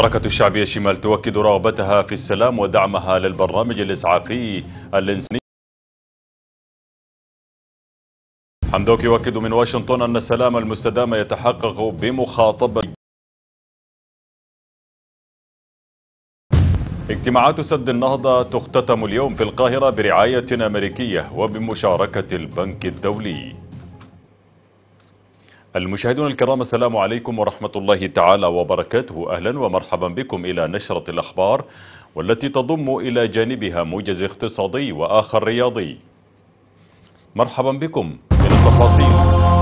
الحركة الشعبية الشمال تؤكد رغبتها في السلام ودعمها للبرنامج الإسعافي الإنساني حمدوك يؤكد من واشنطن أن السلام المستدام يتحقق بمخاطبة اجتماعات سد النهضة تختتم اليوم في القاهرة برعاية أمريكية وبمشاركة البنك الدولي المشاهدون الكرام السلام عليكم ورحمة الله تعالى وبركاته أهلا ومرحبا بكم إلى نشرة الأخبار والتي تضم إلى جانبها موجز اقتصادي وآخر رياضي مرحبا بكم إلى التفاصيل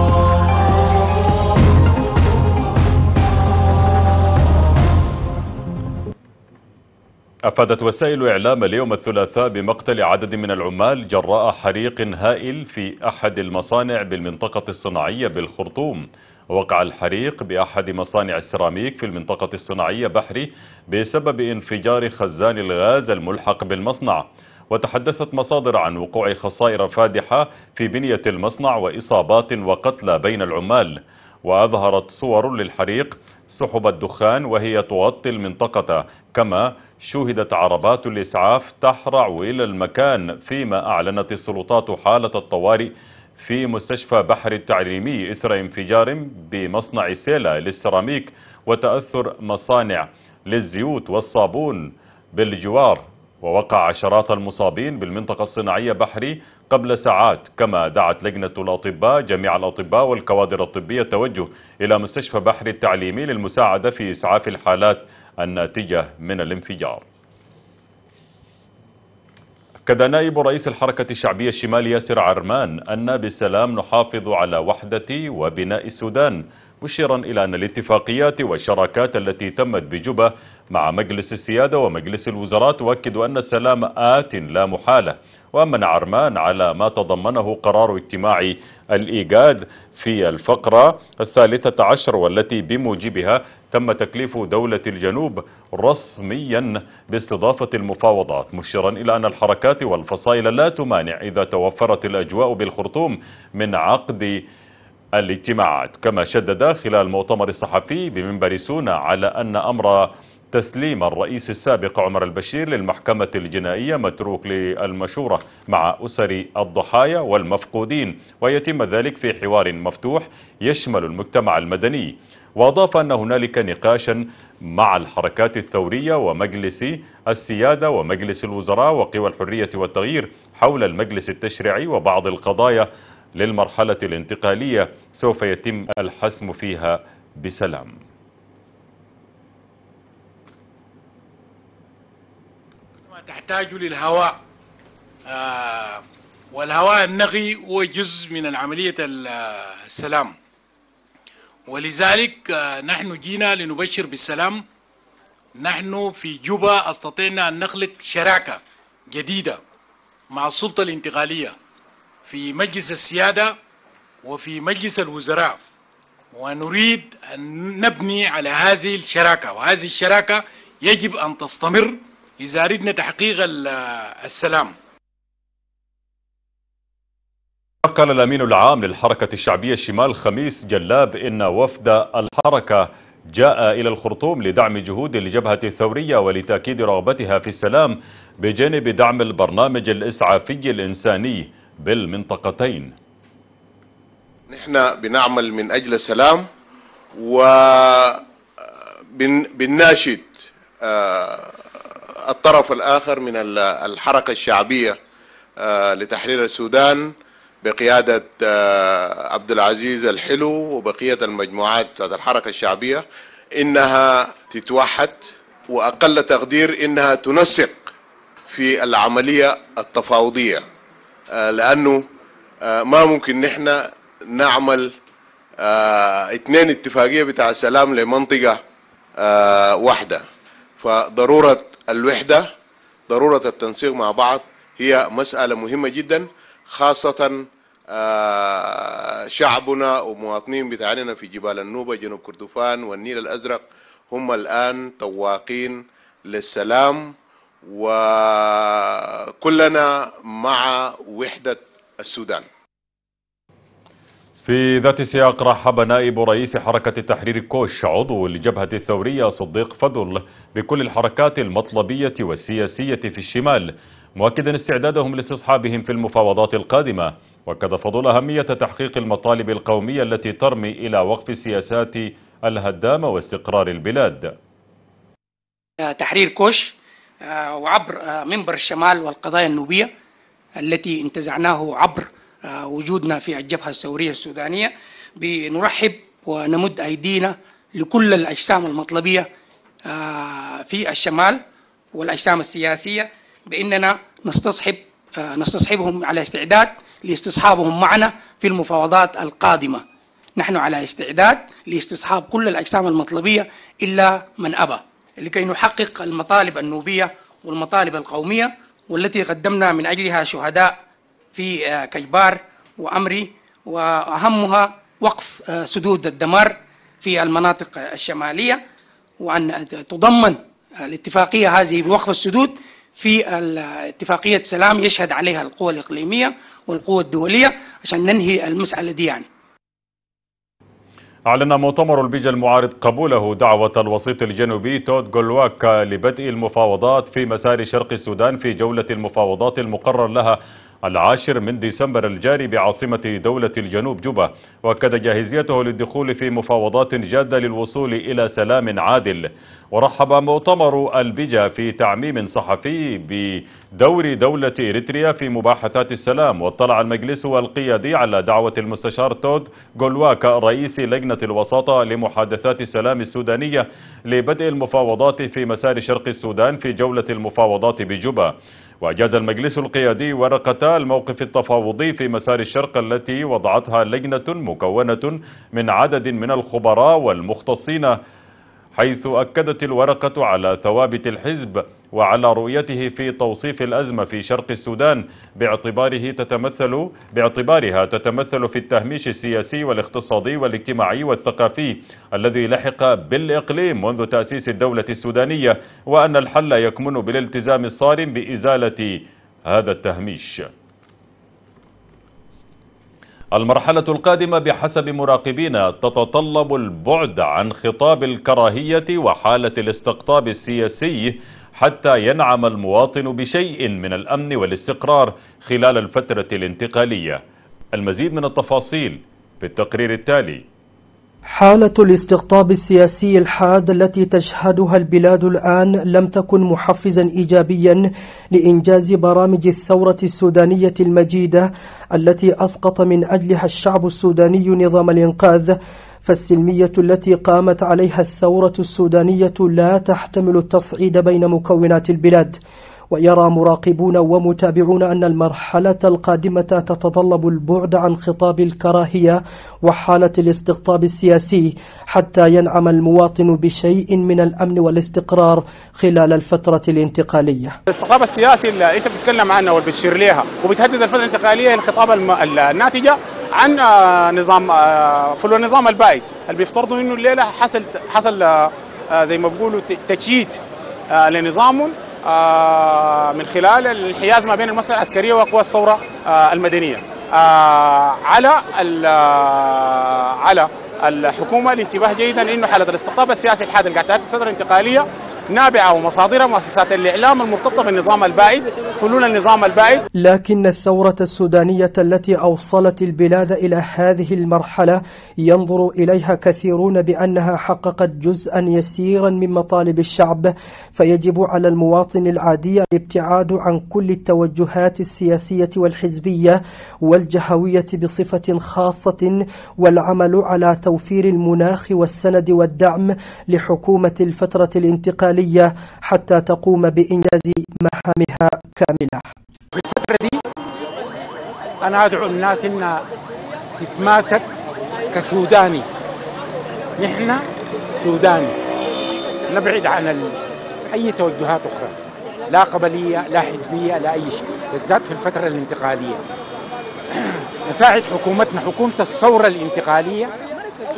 أفادت وسائل إعلام اليوم الثلاثاء بمقتل عدد من العمال جراء حريق هائل في أحد المصانع بالمنطقة الصناعية بالخرطوم وقع الحريق بأحد مصانع السيراميك في المنطقة الصناعية بحري بسبب انفجار خزان الغاز الملحق بالمصنع وتحدثت مصادر عن وقوع خسائر فادحة في بنية المصنع وإصابات وقتلى بين العمال وأظهرت صور للحريق سحب الدخان وهي تغطي المنطقة كما شهدت عربات الإسعاف تحرع إلى المكان فيما أعلنت السلطات حالة الطوارئ في مستشفى بحر التعليمي إثر انفجار بمصنع سيلا للسيراميك وتأثر مصانع للزيوت والصابون بالجوار ووقع عشرات المصابين بالمنطقة الصناعية بحري قبل ساعات كما دعت لجنة الأطباء جميع الأطباء والكوادر الطبية التوجه إلى مستشفى بحري التعليمي للمساعدة في إسعاف الحالات الناتجة من الانفجار أكد نائب رئيس الحركة الشعبية الشمالية ياسر عرمان أن بالسلام نحافظ على وحدة وبناء السودان مشيرا إلى أن الاتفاقيات والشراكات التي تمت بجوبا مع مجلس السيادة ومجلس الوزراء تؤكد أن السلام آت لا محالة وأمن عرمان على ما تضمنه قرار اجتماع الإيجاد في الفقرة الثالثة عشر والتي بموجبها تم تكليف دولة الجنوب رسميا باستضافة المفاوضات مشيرا إلى أن الحركات والفصائل لا تمانع إذا توفرت الأجواء بالخرطوم من عقد الاجتماعات كما شدد خلال المؤتمر الصحفي بمنبر سونا على أن أمر تسليم الرئيس السابق عمر البشير للمحكمة الجنائية متروك للمشورة مع أسر الضحايا والمفقودين ويتم ذلك في حوار مفتوح يشمل المجتمع المدني وأضاف أن هنالك نقاشا مع الحركات الثورية ومجلس السيادة ومجلس الوزراء وقوى الحرية والتغيير حول المجلس التشريعي وبعض القضايا للمرحلة الانتقالية سوف يتم الحسم فيها بسلام تحتاج للهواء آه والهواء النقي هو جزء من عملية السلام ولذلك آه نحن جينا لنبشر بالسلام نحن في جوبا استطعنا أن نخلق شراكة جديدة مع السلطة الانتقالية في مجلس السيادة وفي مجلس الوزراء ونريد أن نبني على هذه الشراكة وهذه الشراكة يجب أن تستمر إذا أردنا تحقيق السلام قال الأمين العام للحركة الشعبية الشمال خميس جلاب إن وفد الحركة جاء إلى الخرطوم لدعم جهود الجبهة الثورية ولتأكيد رغبتها في السلام بجانب دعم البرنامج الإسعافي الإنساني بالمنطقتين نحن بنعمل من أجل السلام وبنناشد آه، آه، الطرف الآخر من الحركة الشعبية آه، لتحرير السودان بقيادة عبد العزيز الحلو وبقية المجموعات بتاعت الحركة الشعبية إنها تتوحد وأقل تقدير إنها تنسق في العملية التفاوضية آه، لانه آه، ما ممكن نحن نعمل آه، اثنين اتفاقيه بتاع سلام لمنطقه واحده فضروره الوحده ضروره التنسيق مع بعض هي مساله مهمه جدا خاصه شعبنا ومواطنين بتاعنا في جبال النوبه جنوب كردفان والنيل الازرق هم الان تواقين للسلام وكلنا مع وحدة السودان في ذات السياق رحب نائب رئيس حركة التحرير كوش عضو الجبهة الثورية صديق فضل بكل الحركات المطلبية والسياسية في الشمال مؤكدا استعدادهم لاستصحابهم في المفاوضات القادمة وكذا فضل أهمية تحقيق المطالب القومية التي ترمي إلى وقف السياسات الهدامة واستقرار البلاد تحرير كوش آه، وعبر آه، منبر الشمال والقضايا النوبية التي انتزعناه عبر آه، وجودنا في الجبهة الثورية السودانية بنرحب ونمد أيدينا لكل الأجسام المطلبية في الشمال والأجسام السياسية بأننا نستصحب نستصحبهم على استعداد لاستصحابهم معنا في المفاوضات القادمة نحن على استعداد لاستصحاب كل الأجسام المطلبية إلا من أبى لكي نحقق المطالب النوبية والمطالب القومية والتي قدمنا من أجلها شهداء في آه، كيبار وأمري وأهمها وقف آه، سدود الدمار في المناطق الشمالية وأن تضمن آه، الاتفاقية هذه بوقف السدود في اتفاقية سلام يشهد عليها القوى الإقليمية والقوى الدولية عشان ننهي المسألة دي يعني أعلن مؤتمر البيج المعارض قبوله دعوة الوسيط الجنوبي تود جولواكا لبدء المفاوضات في مسار شرق السودان في جولة المفاوضات المقرر لها العاشر من ديسمبر الجاري بعاصمة دولة الجنوب جوبا وأكد جاهزيته للدخول في مفاوضات جادة للوصول إلى سلام عادل ورحب مؤتمر البجا في تعميم صحفي بدور دولة إريتريا في مباحثات السلام واطلع المجلس القيادي على دعوة المستشار تود جولواكا رئيس لجنة الوساطة لمحادثات السلام السودانية لبدء المفاوضات في مسار شرق السودان في جولة المفاوضات بجوبا وأجاز المجلس القيادي ورقتا الموقف التفاوضي في مسار الشرق التي وضعتها لجنة مكونة من عدد من الخبراء والمختصين حيث أكدت الورقة على ثوابت الحزب وعلى رؤيته في توصيف الأزمة في شرق السودان باعتباره تتمثل باعتبارها تتمثل في التهميش السياسي والاقتصادي والاجتماعي والثقافي الذي لحق بالإقليم منذ تأسيس الدولة السودانية وأن الحل يكمن بالالتزام الصارم بإزالة هذا التهميش المرحلة القادمة بحسب مراقبينا تتطلب البعد عن خطاب الكراهية وحالة الاستقطاب السياسي حتى ينعم المواطن بشيء من الأمن والاستقرار خلال الفترة الانتقالية المزيد من التفاصيل في التقرير التالي حالة الاستقطاب السياسي الحاد التي تشهدها البلاد الآن لم تكن محفزا إيجابيا لإنجاز برامج الثورة السودانية المجيدة التي أسقط من أجلها الشعب السوداني نظام الإنقاذ فالسلمية التي قامت عليها الثورة السودانية لا تحتمل التصعيد بين مكونات البلاد ويرى مراقبون ومتابعون أن المرحلة القادمة تتطلب البعد عن خطاب الكراهية وحالة الاستقطاب السياسي حتى ينعم المواطن بشيء من الأمن والاستقرار خلال الفترة الانتقالية الاستقطاب السياسي اللي أنت بتتكلم عنه وبتشير ليها وبتهدد الفترة الانتقالية الخطاب الناتجة عن آه، نظام آه، فلو النظام البائد اللي بيفترضوا انه الليله حصل حصل آه، زي ما بيقولوا تشييد لنظامهم آه، من خلال الحياز ما بين المصلحه العسكريه وقوى الثوره آه، المدنيه آه، على على الحكومه الانتباه جيدا انه حاله الاستقطاب السياسي الحاد اللي قاعد في فتره انتقاليه نابعة ومصادرها مؤسسات الإعلام المرتبطة بالنظام البائد فلول النظام البائد لكن الثورة السودانية التي أوصلت البلاد إلى هذه المرحلة ينظر إليها كثيرون بأنها حققت جزءا يسيرا من مطالب الشعب فيجب على المواطن العادي الابتعاد عن كل التوجهات السياسية والحزبية والجهوية بصفة خاصة والعمل على توفير المناخ والسند والدعم لحكومة الفترة الانتقالية العملية حتى تقوم بإنجاز مهامها كاملة في الفترة دي أنا أدعو الناس إنها تتماسك كسوداني نحن سوداني نبعد عن ال... أي توجهات أخرى لا قبلية لا حزبية لا أي شيء بالذات في الفترة الانتقالية نساعد حكومتنا حكومة الثورة الانتقالية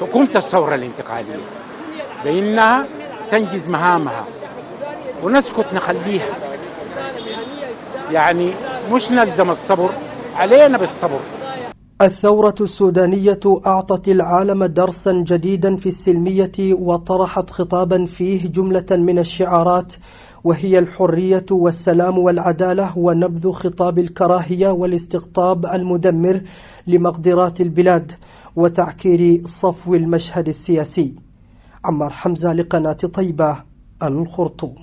حكومة الثورة الانتقالية بأنها تنجز مهامها ونسكت نخليها يعني مش نلزم الصبر علينا بالصبر الثورة السودانية أعطت العالم درسا جديدا في السلمية وطرحت خطابا فيه جملة من الشعارات وهي الحرية والسلام والعدالة ونبذ خطاب الكراهية والاستقطاب المدمر لمقدرات البلاد وتعكير صفو المشهد السياسي عمار حمزة لقناة طيبة الخرطوم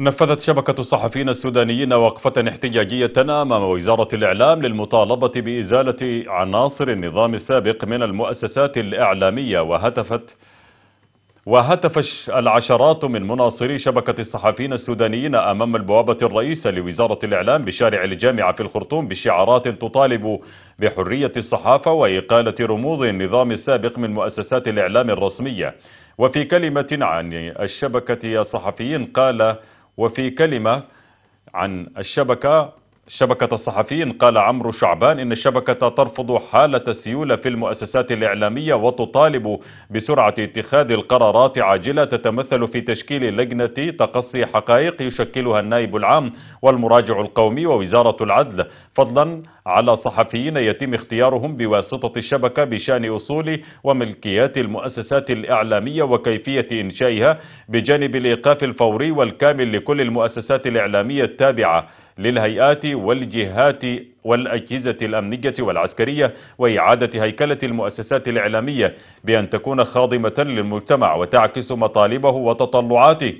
نفذت شبكة الصحفيين السودانيين وقفة احتجاجية أمام وزارة الإعلام للمطالبة بإزالة عناصر النظام السابق من المؤسسات الإعلامية وهتفت وهتف العشرات من مناصري شبكة الصحفيين السودانيين أمام البوابة الرئيسة لوزارة الإعلام بشارع الجامعة في الخرطوم بشعارات تطالب بحرية الصحافة وإقالة رموز النظام السابق من مؤسسات الإعلام الرسمية وفي كلمة عن الشبكة يا صحفيين قال وفي كلمة عن الشبكة شبكة الصحفيين قال عمرو شعبان إن الشبكة ترفض حالة السيولة في المؤسسات الإعلامية وتطالب بسرعة اتخاذ القرارات عاجلة تتمثل في تشكيل لجنة تقصي حقائق يشكلها النائب العام والمراجع القومي ووزارة العدل فضلا على صحفيين يتم اختيارهم بواسطة الشبكة بشأن أصول وملكيات المؤسسات الإعلامية وكيفية إنشائها بجانب الإيقاف الفوري والكامل لكل المؤسسات الإعلامية التابعة للهيئات والجهات والأجهزة الأمنية والعسكرية وإعادة هيكلة المؤسسات الإعلامية بأن تكون خاضمة للمجتمع وتعكس مطالبه وتطلعاته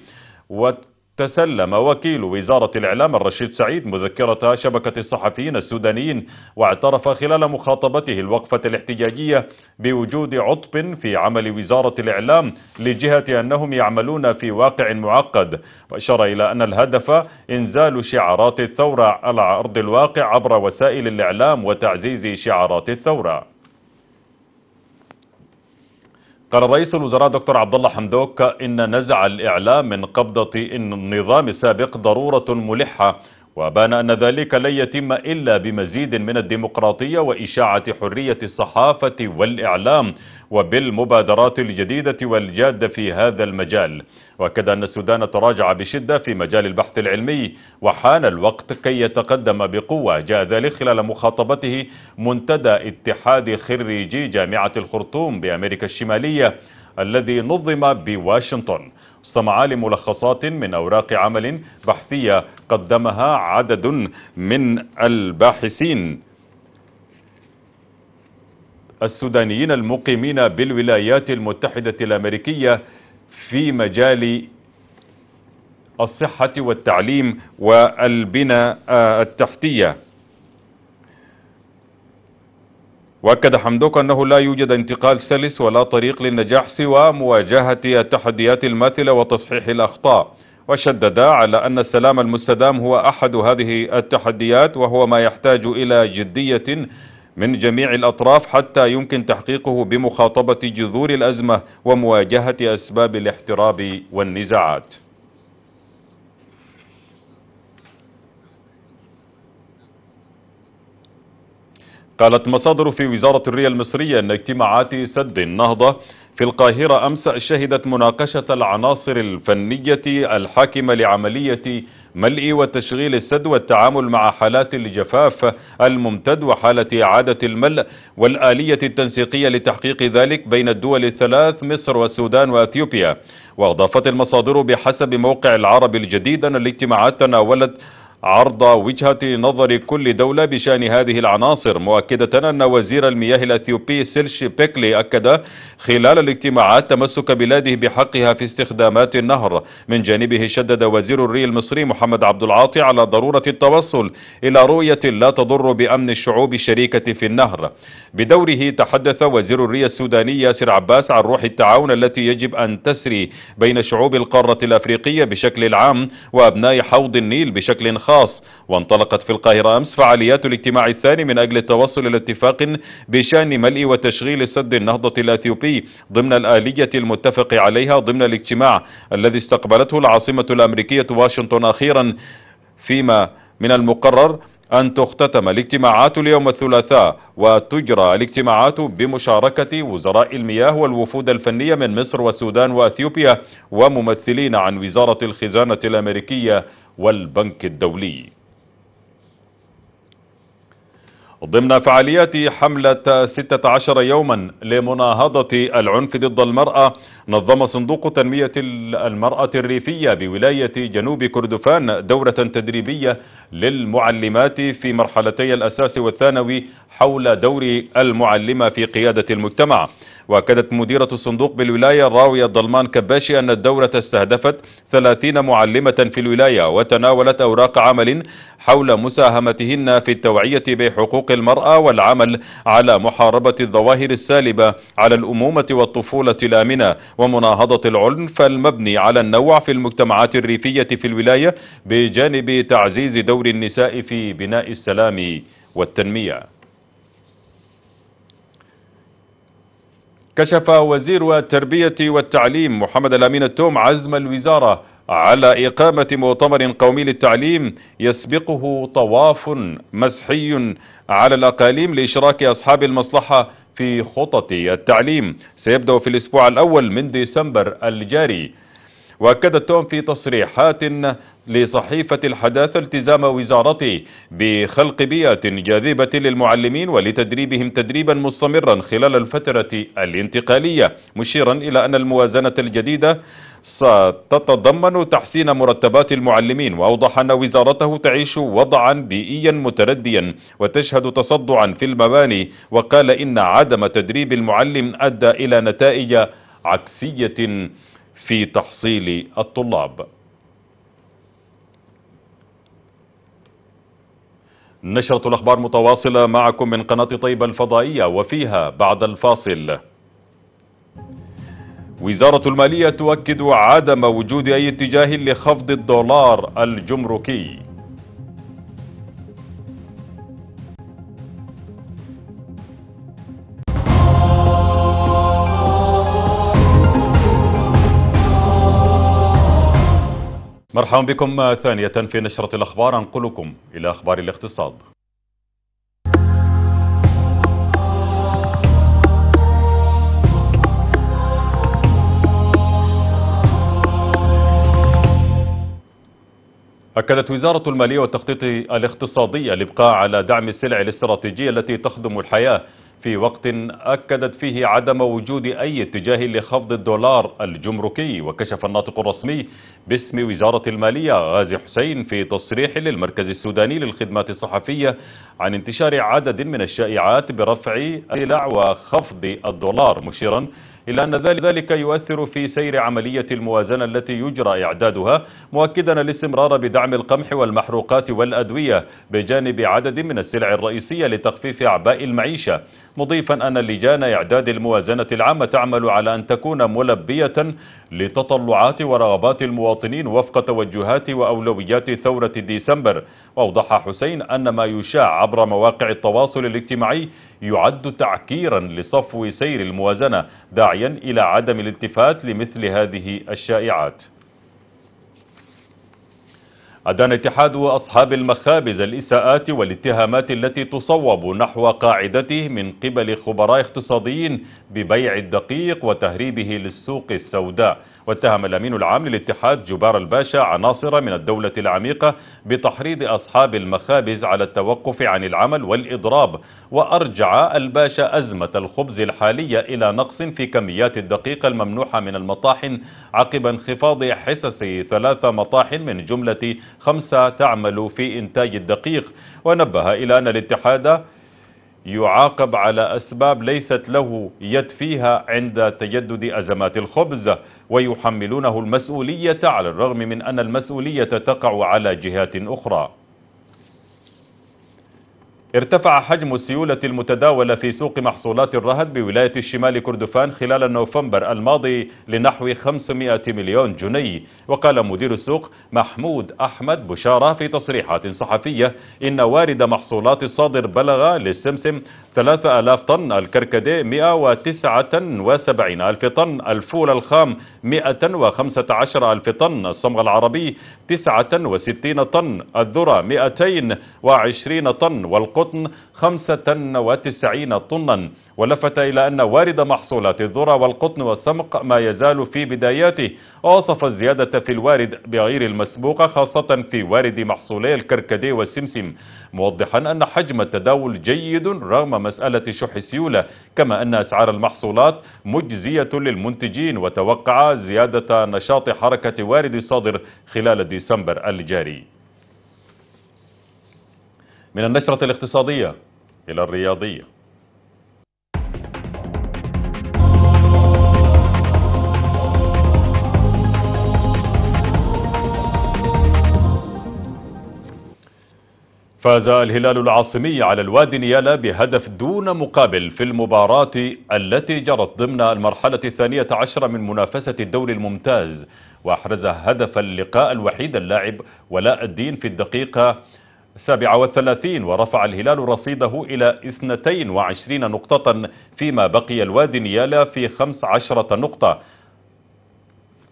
تسلم وكيل وزارة الإعلام الرشيد سعيد مذكرة شبكة الصحفيين السودانيين واعترف خلال مخاطبته الوقفة الاحتجاجية بوجود عطب في عمل وزارة الإعلام لجهة أنهم يعملون في واقع معقد وأشار إلى أن الهدف إنزال شعارات الثورة على أرض الواقع عبر وسائل الإعلام وتعزيز شعارات الثورة قال رئيس الوزراء دكتور عبد الله حمدوك إن نزع الإعلام من قبضة النظام السابق ضرورة ملحة وبان أن ذلك لن يتم إلا بمزيد من الديمقراطية وإشاعة حرية الصحافة والإعلام وبالمبادرات الجديدة والجادة في هذا المجال وأكد أن السودان تراجع بشدة في مجال البحث العلمي وحان الوقت كي يتقدم بقوة جاء ذلك خلال مخاطبته منتدى اتحاد خريجي جامعة الخرطوم بأمريكا الشمالية الذي نظم بواشنطن استمع لملخصات من أوراق عمل بحثية قدمها عدد من الباحثين السودانيين المقيمين بالولايات المتحدة الأمريكية في مجال الصحة والتعليم والبنى التحتية واكد حمدوك انه لا يوجد انتقال سلس ولا طريق للنجاح سوى مواجهه التحديات الماثله وتصحيح الاخطاء وشدد على ان السلام المستدام هو احد هذه التحديات وهو ما يحتاج الى جديه من جميع الاطراف حتى يمكن تحقيقه بمخاطبه جذور الازمه ومواجهه اسباب الاحتراب والنزاعات قالت مصادر في وزارة الرية المصرية أن اجتماعات سد النهضة في القاهرة أمس شهدت مناقشة العناصر الفنية الحاكمة لعملية ملء وتشغيل السد والتعامل مع حالات الجفاف الممتد وحالة إعادة الملء والآلية التنسيقية لتحقيق ذلك بين الدول الثلاث مصر والسودان وأثيوبيا وأضافت المصادر بحسب موقع العرب الجديد أن الاجتماعات تناولت عرض وجهة نظر كل دولة بشأن هذه العناصر مؤكدة أن وزير المياه الأثيوبي سيلشي بيكلي أكد خلال الاجتماعات تمسك بلاده بحقها في استخدامات النهر من جانبه شدد وزير الري المصري محمد عبد العاطي على ضرورة التوصل إلى رؤية لا تضر بأمن الشعوب الشريكة في النهر بدوره تحدث وزير الري السوداني ياسر عباس عن روح التعاون التي يجب أن تسري بين شعوب القارة الأفريقية بشكل عام وأبناء حوض النيل بشكل خاص الخاص وانطلقت في القاهرة أمس فعاليات الاجتماع الثاني من أجل التوصل إلى اتفاق بشأن ملء وتشغيل سد النهضة الأثيوبي ضمن الآلية المتفق عليها ضمن الاجتماع الذي استقبلته العاصمة الأمريكية واشنطن أخيرا فيما من المقرر أن تختتم الاجتماعات اليوم الثلاثاء وتجرى الاجتماعات بمشاركة وزراء المياه والوفود الفنية من مصر والسودان وأثيوبيا وممثلين عن وزارة الخزانة الأمريكية والبنك الدولي ضمن فعاليات حملة 16 يوما لمناهضة العنف ضد المرأة نظم صندوق تنمية المرأة الريفية بولاية جنوب كردفان دورة تدريبية للمعلمات في مرحلتي الأساس والثانوي حول دور المعلمة في قيادة المجتمع واكدت مديرة الصندوق بالولاية الراوية الضلمان كباشي أن الدورة استهدفت 30 معلمة في الولاية وتناولت أوراق عمل حول مساهمتهن في التوعية بحقوق المرأة والعمل على محاربة الظواهر السالبة على الأمومة والطفولة الآمنة ومناهضة العنف المبني على النوع في المجتمعات الريفية في الولاية بجانب تعزيز دور النساء في بناء السلام والتنمية كشف وزير التربية والتعليم محمد الأمين التوم عزم الوزارة على إقامة مؤتمر قومي للتعليم يسبقه طواف مسحي على الأقاليم لإشراك أصحاب المصلحة في خطط التعليم سيبدأ في الأسبوع الأول من ديسمبر الجاري واكد توم في تصريحات لصحيفة الحداثة التزام وزارته بخلق بيئة جاذبة للمعلمين ولتدريبهم تدريبا مستمرا خلال الفترة الانتقالية مشيرا إلى أن الموازنة الجديدة ستتضمن تحسين مرتبات المعلمين وأوضح أن وزارته تعيش وضعا بيئيا مترديا وتشهد تصدعا في المباني وقال إن عدم تدريب المعلم أدى إلى نتائج عكسية في تحصيل الطلاب نشرة الأخبار متواصلة معكم من قناة طيبة الفضائية وفيها بعد الفاصل وزارة المالية تؤكد عدم وجود أي اتجاه لخفض الدولار الجمركي مرحبا بكم ثانية في نشرة الأخبار أنقلكم إلى أخبار الاقتصاد أكدت وزارة المالية والتخطيط الاقتصادي الإبقاء على دعم السلع الاستراتيجية التي تخدم الحياة في وقت أكدت فيه عدم وجود أي اتجاه لخفض الدولار الجمركي وكشف الناطق الرسمي باسم وزارة المالية غازي حسين في تصريح للمركز السوداني للخدمات الصحفية عن انتشار عدد من الشائعات برفع السلع وخفض الدولار مشيرا إلا أن ذلك يؤثر في سير عملية الموازنة التي يجرى إعدادها مؤكدا الاستمرار بدعم القمح والمحروقات والأدوية بجانب عدد من السلع الرئيسية لتخفيف أعباء المعيشة مضيفا أن لجان إعداد الموازنة العامة تعمل على أن تكون ملبية لتطلعات ورغبات المواطنين وفق توجهات وأولويات ثورة ديسمبر وأوضح حسين أن ما يشاع عبر مواقع التواصل الاجتماعي يعد تعكيرا لصفو سير الموازنة داعيا إلى عدم الالتفات لمثل هذه الشائعات أدان اتحاد أصحاب المخابز الإساءات والاتهامات التي تصوب نحو قاعدته من قبل خبراء اقتصاديين ببيع الدقيق وتهريبه للسوق السوداء واتهم الأمين العام للاتحاد جبار الباشا عناصر من الدولة العميقة بتحريض أصحاب المخابز على التوقف عن العمل والإضراب وأرجع الباشا أزمة الخبز الحالية إلى نقص في كميات الدقيقه الممنوحة من المطاحن عقب انخفاض حصص ثلاث مطاحن من جملة خمسة تعمل في إنتاج الدقيق ونبه إلى أن الاتحاد يعاقب على أسباب ليست له يد فيها عند تجدد أزمات الخبز ويحملونه المسؤولية على الرغم من أن المسؤولية تقع على جهات أخرى ارتفع حجم السيولة المتداولة في سوق محصولات الرهن بولاية الشمال كردفان خلال نوفمبر الماضي لنحو 500 مليون جنيه وقال مدير السوق محمود أحمد بشارة في تصريحات صحفية إن وارد محصولات الصادر بلغ للسمسم 3000 طن الكركديه 179 ألف طن الفول الخام 115 ألف طن الصمغ العربي 69 طن الذرة 220 طن والقطن 95 طنا ولفت إلى أن وارد محصولات الذرة والقطن والسمق ما يزال في بداياته ووصف الزيادة في الوارد بغير المسبوقة خاصة في وارد محصولي الكركديه والسمسم موضحا أن حجم التداول جيد رغم مسألة شح السيولة كما أن أسعار المحصولات مجزية للمنتجين وتوقع زيادة نشاط حركة وارد الصادر خلال ديسمبر الجاري من النشرة الاقتصادية إلى الرياضية فاز الهلال العاصمي على الوادي نيالا بهدف دون مقابل في المباراة التي جرت ضمن المرحلة الثانية عشر من منافسة الدوري الممتاز وأحرز هدف اللقاء الوحيد اللاعب ولاء الدين في الدقيقة 37 ورفع الهلال رصيده إلى 22 نقطة فيما بقي الوادي نيالا في 15 نقطة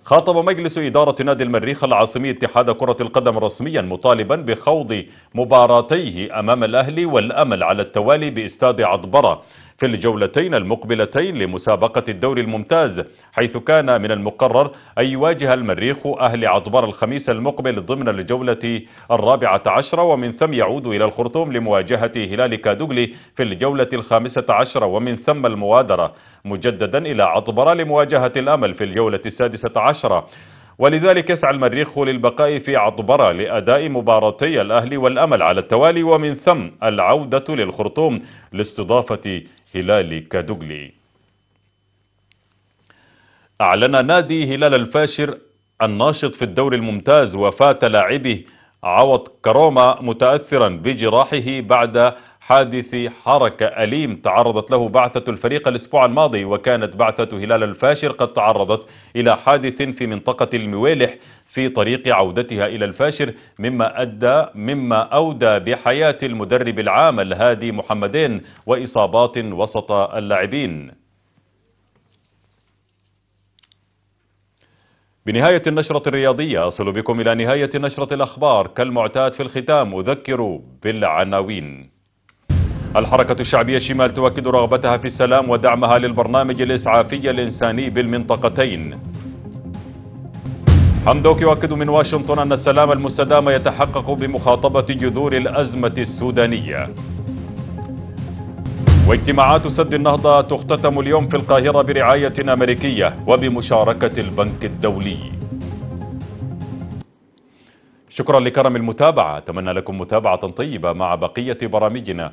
خاطب مجلس إدارة نادي المريخ العاصمي اتحاد كرة القدم رسميا مطالبا بخوض مباراتيه أمام الأهلي والأمل على التوالي بإستاد عطبرة في الجولتين المقبلتين لمسابقة الدوري الممتاز حيث كان من المقرر أن يواجه المريخ أهل عطبر الخميس المقبل ضمن الجولة الرابعة عشرة ومن ثم يعود إلى الخرطوم لمواجهة هلال كادوغلي في الجولة الخامسة عشرة ومن ثم المغادرة مجددا إلى عطبرة لمواجهة الأمل في الجولة السادسة عشرة ولذلك يسعى المريخ للبقاء في عطبرة لأداء مباراتي الأهلي والأمل على التوالي ومن ثم العودة للخرطوم لاستضافة هلال كادوغلي أعلن نادي هلال الفاشر الناشط في الدور الممتاز وفاة لاعبه عوض كروما متأثرا بجراحه بعد حادث حركة أليم تعرضت له بعثة الفريق الأسبوع الماضي وكانت بعثة هلال الفاشر قد تعرضت إلى حادث في منطقة الموالح في طريق عودتها إلى الفاشر مما أدى مما أودى بحياة المدرب العام الهادي محمدين وإصابات وسط اللاعبين بنهاية النشرة الرياضية أصل بكم إلى نهاية نشرة الأخبار كالمعتاد في الختام أذكر بالعناوين الحركة الشعبية الشمال تؤكد رغبتها في السلام ودعمها للبرنامج الإسعافي الإنساني بالمنطقتين حمدوك يؤكد من واشنطن أن السلام المستدام يتحقق بمخاطبة جذور الأزمة السودانية واجتماعات سد النهضة تختتم اليوم في القاهرة برعاية أمريكية وبمشاركة البنك الدولي شكرا لكرم المتابعة أتمنى لكم متابعة طيبة مع بقية برامجنا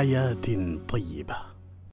حياه طيبه